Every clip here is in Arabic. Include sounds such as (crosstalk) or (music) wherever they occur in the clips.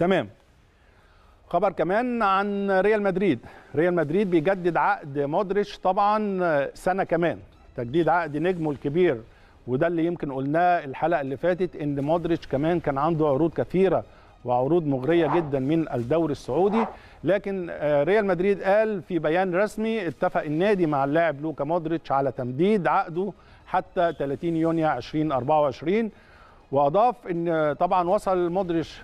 تمام خبر كمان عن ريال مدريد ريال مدريد بيجدد عقد مودريتش طبعا سنه كمان تجديد عقد نجمه الكبير وده اللي يمكن قلناه الحلقه اللي فاتت ان مودريتش كمان كان عنده عروض كثيره وعروض مغريه جدا من الدوري السعودي لكن آه، ريال مدريد قال في بيان رسمي اتفق النادي مع اللاعب لوكا مودريتش على تمديد عقده حتى 30 يونيو 2024 واضاف ان آه، طبعا وصل مودريتش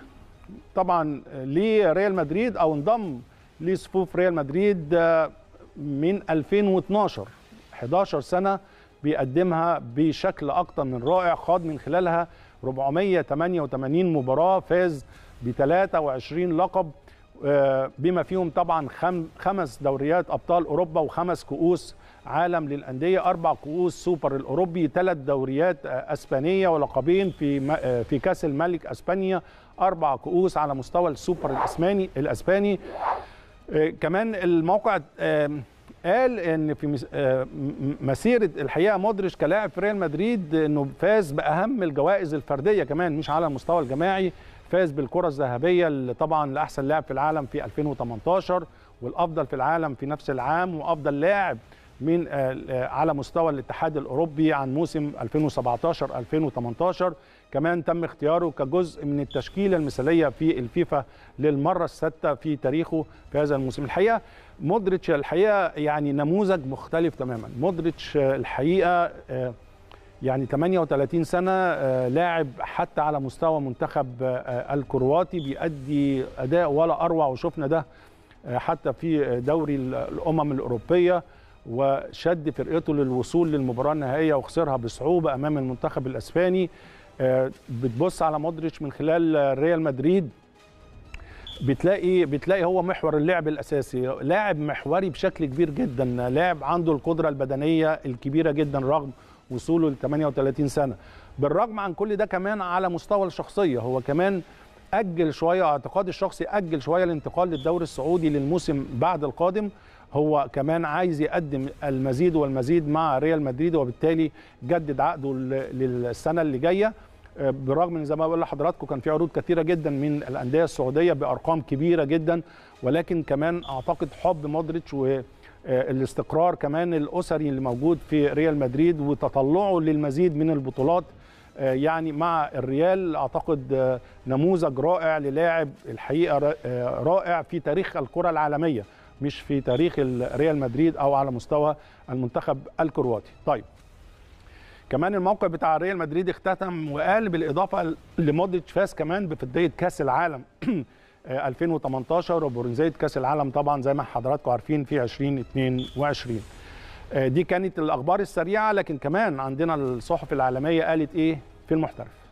طبعا لريال مدريد او انضم لصفوف ريال مدريد آه، من 2012 11 سنه بيقدمها بشكل اكتر من رائع خاض من خلالها 488 مباراه فاز ب 23 لقب آه، بما فيهم طبعا خمس دوريات ابطال اوروبا وخمس كؤوس عالم للانديه اربع كؤوس سوبر الاوروبي ثلاث دوريات آه، اسبانيه ولقبين في آه، في كاس الملك اسبانيا اربع كؤوس على مستوى السوبر الاسباني الاسباني كمان الموقع قال ان في مسيره الحقيقه مودريتش كلاعب في ريال مدريد انه فاز باهم الجوائز الفرديه كمان مش على المستوى الجماعي فاز بالكره الذهبيه اللي طبعا لاحسن لاعب في العالم في 2018 والافضل في العالم في نفس العام وافضل لاعب من آه، آه، على مستوى الاتحاد الاوروبي عن موسم 2017 2018 كمان تم اختياره كجزء من التشكيله المثاليه في الفيفا للمره السادسه في تاريخه في هذا الموسم الحقيقه مودريتش الحقيقه يعني نموذج مختلف تماما مودريتش الحقيقه آه، يعني 38 سنة آه، لاعب حتى على مستوى منتخب آه، الكرواتي بيأدي أداء ولا أروع وشفنا ده آه، حتى في دوري الأمم الأوروبية وشد فرقته للوصول للمباراة النهائية وخسرها بصعوبة أمام المنتخب الأسباني بتبص على مودريتش من خلال ريال مدريد بتلاقي بتلاقي هو محور اللعب الاساسي لاعب محوري بشكل كبير جدا لاعب عنده القدره البدنيه الكبيره جدا رغم وصوله ل 38 سنه بالرغم عن كل ده كمان على مستوى الشخصيه هو كمان اجل شويه اعتقاد الشخصي اجل شويه الانتقال للدوري السعودي للموسم بعد القادم هو كمان عايز يقدم المزيد والمزيد مع ريال مدريد وبالتالي جدد عقده للسنه اللي جايه آه، بالرغم ان زي ما بقول لحضراتكم كان في عروض كثيره جدا من الانديه السعوديه بارقام كبيره جدا ولكن كمان اعتقد حب مودريتش و آه، الاستقرار كمان الاسري اللي موجود في ريال مدريد وتطلعه للمزيد من البطولات آه، يعني مع الريال اعتقد آه، نموذج رائع للاعب الحقيقه رائع في تاريخ الكره العالميه مش في تاريخ ريال مدريد او على مستوى المنتخب الكرواتي طيب كمان الموقع بتاع ريال مدريد اختتم وقال بالاضافه لمودريتش فاز كمان بفضيه كاس العالم (clears throat) 2018 وبرونزيه كاس العالم طبعا زي ما حضراتكم عارفين في 2022 آه، دي كانت الاخبار السريعه لكن كمان عندنا الصحف العالميه قالت ايه في المحترف